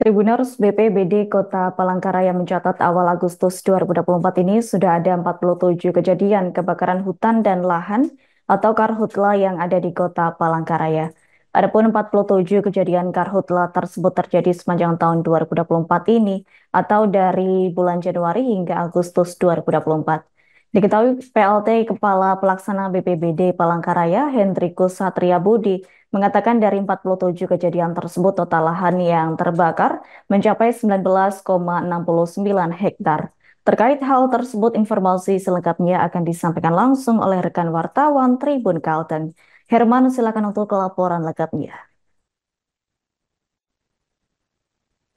Tribuners BPBD Kota Palangkaraya mencatat awal Agustus 2024 ini sudah ada 47 kejadian kebakaran hutan dan lahan atau karhutla yang ada di Kota Palangkaraya. Adapun 47 kejadian karhutla tersebut terjadi sepanjang tahun 2024 ini atau dari bulan Januari hingga Agustus 2024. Diketahui PLT Kepala Pelaksana BPBD Palangkaraya, Hendrikus Satria Budi, mengatakan dari 47 kejadian tersebut total lahan yang terbakar mencapai 19,69 hektar. Terkait hal tersebut, informasi selengkapnya akan disampaikan langsung oleh rekan wartawan Tribun Kalteng. Herman, silakan untuk laporan lengkapnya.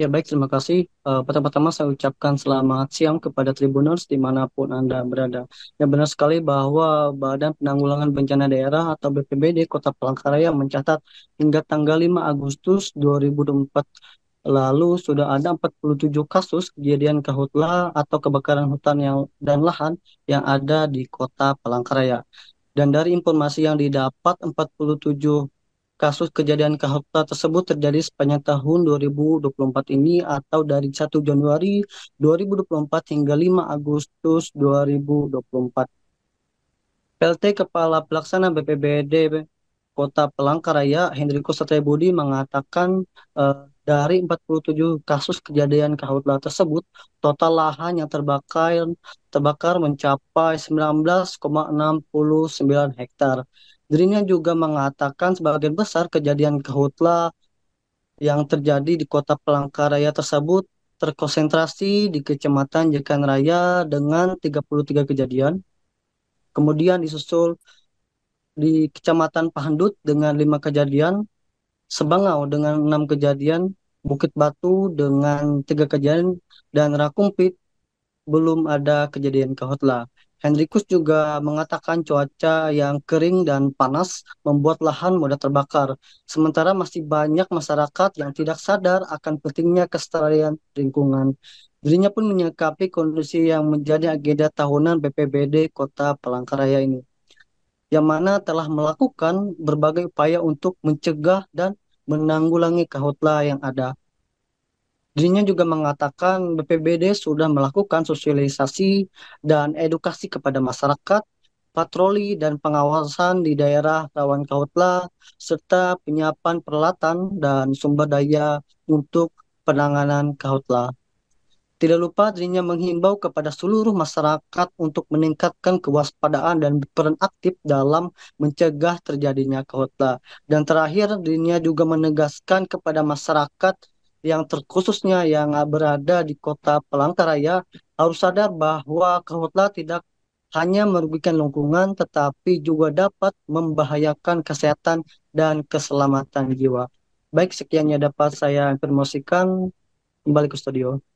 Ya baik, terima kasih. Uh, pertama-tama saya ucapkan selamat siang kepada Tribuners dimanapun Anda berada. Ya benar sekali bahwa Badan Penanggulangan Bencana Daerah atau BPBD Kota Palangkaraya mencatat hingga tanggal 5 Agustus 2024 lalu sudah ada 47 kasus kejadian kehutla atau kebakaran hutan yang dan lahan yang ada di Kota Palangkaraya. Dan dari informasi yang didapat, 47 kasus kejadian kehutla tersebut terjadi sepanjang tahun 2024 ini atau dari 1 Januari 2024 hingga 5 Agustus 2024. PLT Kepala Pelaksana BPBD Kota Pelangkaraya Hendriko Satriabudi mengatakan eh, dari 47 kasus kejadian kehutla tersebut, total lahan yang terbakar terbakar mencapai 19,69 hektar dirinya juga mengatakan sebagian besar kejadian kehutla yang terjadi di kota Pelangkaraya tersebut terkonsentrasi di Kecamatan Jekan Raya dengan 33 kejadian. Kemudian disusul di Kecamatan Pahandut dengan 5 kejadian, Sebangau dengan 6 kejadian, Bukit Batu dengan 3 kejadian, dan Rakumpit belum ada kejadian kehutla. Henrikus juga mengatakan cuaca yang kering dan panas membuat lahan mudah terbakar, sementara masih banyak masyarakat yang tidak sadar akan pentingnya kelestarian lingkungan. Dirinya pun menyikapi kondisi yang menjadi agenda tahunan BPBD Kota Palangkaraya ini, yang mana telah melakukan berbagai upaya untuk mencegah dan menanggulangi kahutla yang ada. Dirinya juga mengatakan BPBD sudah melakukan sosialisasi dan edukasi kepada masyarakat, patroli dan pengawasan di daerah rawan kautla, serta penyiapan peralatan dan sumber daya untuk penanganan kautla. Tidak lupa dirinya menghimbau kepada seluruh masyarakat untuk meningkatkan kewaspadaan dan berperan aktif dalam mencegah terjadinya kautla. Dan terakhir, dirinya juga menegaskan kepada masyarakat yang terkhususnya yang berada di kota Palangkaraya harus sadar bahwa karhutlah tidak hanya merugikan lingkungan tetapi juga dapat membahayakan kesehatan dan keselamatan jiwa. Baik, sekiannya dapat saya informasikan kembali ke studio.